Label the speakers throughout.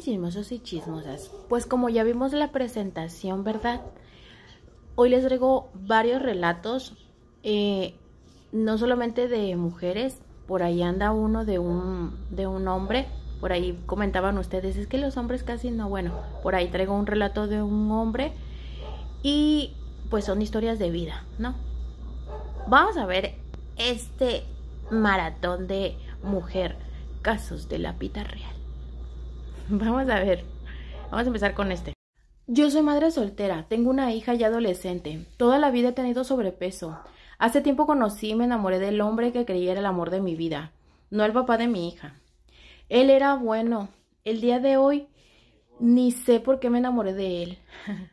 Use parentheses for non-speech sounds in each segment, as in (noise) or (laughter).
Speaker 1: chismosos y chismosas, pues como ya vimos la presentación, ¿verdad? Hoy les traigo varios relatos, eh, no solamente de mujeres, por ahí anda uno de un, de un hombre, por ahí comentaban ustedes, es que los hombres casi no, bueno, por ahí traigo un relato de un hombre y pues son historias de vida, ¿no? Vamos a ver este maratón de mujer, casos de la pita real. (laughs) Vamos a ver. Vamos a empezar con este. Yo soy madre soltera, tengo una hija ya adolescente. Toda la vida he tenido sobrepeso. Hace tiempo conocí y me enamoré del hombre que creía era el amor de mi vida, no el papá de mi hija. Él era bueno. El día de hoy ni sé por qué me enamoré de él. (laughs)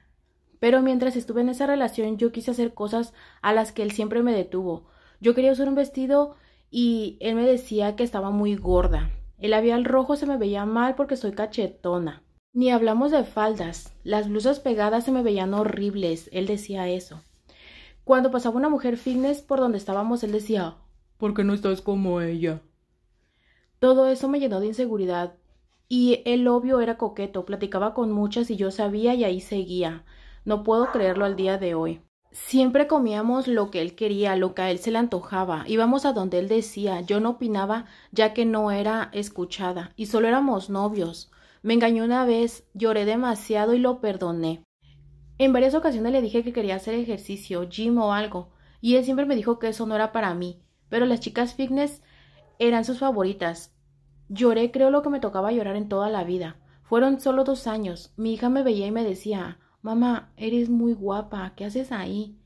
Speaker 1: Pero mientras estuve en esa relación yo quise hacer cosas a las que él siempre me detuvo. Yo quería usar un vestido y él me decía que estaba muy gorda. El labial rojo se me veía mal porque soy cachetona. Ni hablamos de faldas. Las blusas pegadas se me veían horribles. Él decía eso. Cuando pasaba una mujer fitness por donde estábamos, él decía, ¿por qué no estás como ella? Todo eso me llenó de inseguridad. Y el obvio era coqueto, platicaba con muchas y yo sabía y ahí seguía. No puedo creerlo al día de hoy. Siempre comíamos lo que él quería, lo que a él se le antojaba. Íbamos a donde él decía. Yo no opinaba ya que no era escuchada y solo éramos novios. Me engañó una vez, lloré demasiado y lo perdoné. En varias ocasiones le dije que quería hacer ejercicio, gym o algo, y él siempre me dijo que eso no era para mí, pero las chicas fitness eran sus favoritas. Lloré, creo, lo que me tocaba llorar en toda la vida. Fueron solo dos años. Mi hija me veía y me decía, mamá, eres muy guapa, ¿qué haces ahí?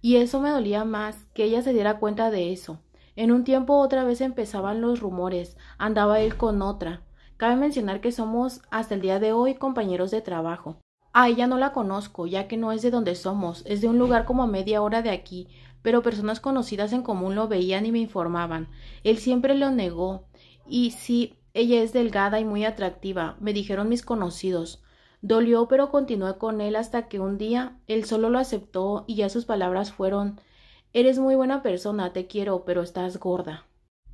Speaker 1: Y eso me dolía más, que ella se diera cuenta de eso. En un tiempo otra vez empezaban los rumores, andaba él con otra. Cabe mencionar que somos hasta el día de hoy compañeros de trabajo. A ella no la conozco, ya que no es de donde somos, es de un lugar como a media hora de aquí, pero personas conocidas en común lo veían y me informaban. Él siempre lo negó. Y sí, ella es delgada y muy atractiva, me dijeron mis conocidos. Dolió, pero continué con él hasta que un día él solo lo aceptó y ya sus palabras fueron Eres muy buena persona, te quiero, pero estás gorda.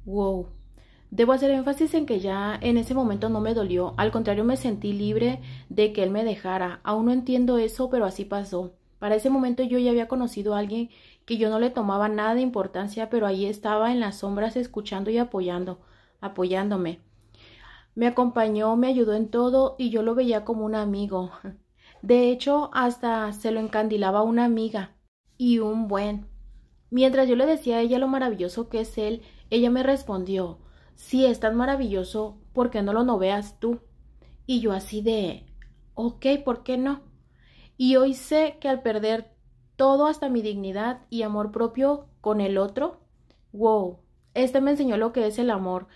Speaker 1: Wow. Debo hacer énfasis en que ya en ese momento no me dolió, al contrario me sentí libre de que él me dejara. Aún no entiendo eso, pero así pasó. Para ese momento yo ya había conocido a alguien que yo no le tomaba nada de importancia, pero allí estaba en las sombras escuchando y apoyando, apoyándome. Me acompañó, me ayudó en todo y yo lo veía como un amigo. De hecho, hasta se lo encandilaba una amiga y un buen. Mientras yo le decía a ella lo maravilloso que es él, ella me respondió Si es tan maravilloso, ¿por qué no lo no veas tú? Y yo así de Ok, ¿por qué no? Y hoy sé que al perder todo hasta mi dignidad y amor propio con el otro, wow, este me enseñó lo que es el amor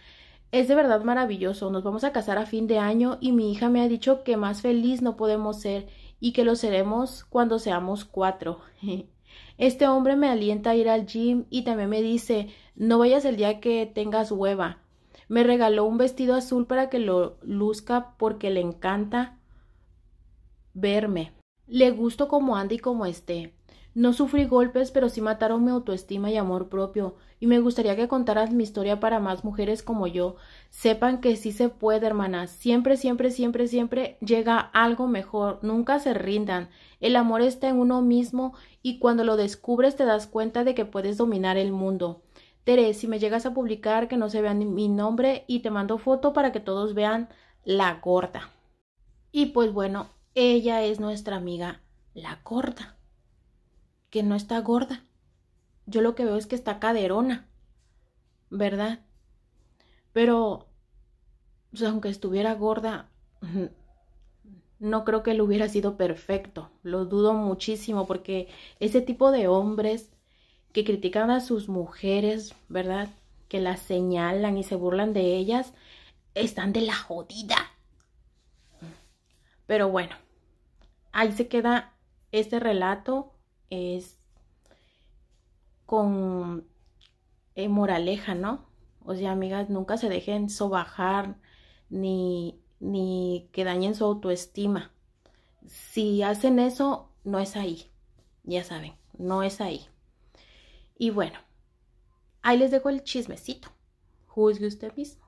Speaker 1: es de verdad maravilloso. Nos vamos a casar a fin de año y mi hija me ha dicho que más feliz no podemos ser y que lo seremos cuando seamos cuatro. (laughs) Este hombre me alienta a ir al gym y también me dice no vayas el día que tengas hueva. Me regaló un vestido azul para que lo luzca porque le encanta verme. Le gusto como Andy y como esté. No sufrí golpes, pero sí mataron mi autoestima y amor propio, y me gustaría que contaras mi historia para más mujeres como yo. Sepan que sí se puede, hermanas. Siempre, siempre, siempre, siempre llega algo mejor. Nunca se rindan. El amor está en uno mismo y cuando lo descubres te das cuenta de que puedes dominar el mundo. terés si me llegas a publicar que no se vea mi nombre y te mando foto para que todos vean la gorda. Y pues bueno, ella es nuestra amiga la gorda que no está gorda. Yo lo que veo es que está caderona, ¿verdad? Pero, pues, aunque estuviera gorda, no creo que lo hubiera sido perfecto. Lo dudo muchísimo porque ese tipo de hombres que critican a sus mujeres, ¿verdad? Que las señalan y se burlan de ellas, están de la jodida. Pero bueno, ahí se queda este relato es con eh, moraleja, ¿no? O sea, amigas, nunca se dejen sobajar ni, ni que dañen su autoestima. Si hacen eso, no es ahí. Ya saben, no es ahí. Y bueno, ahí les dejo el chismecito. Juzgue usted mismo.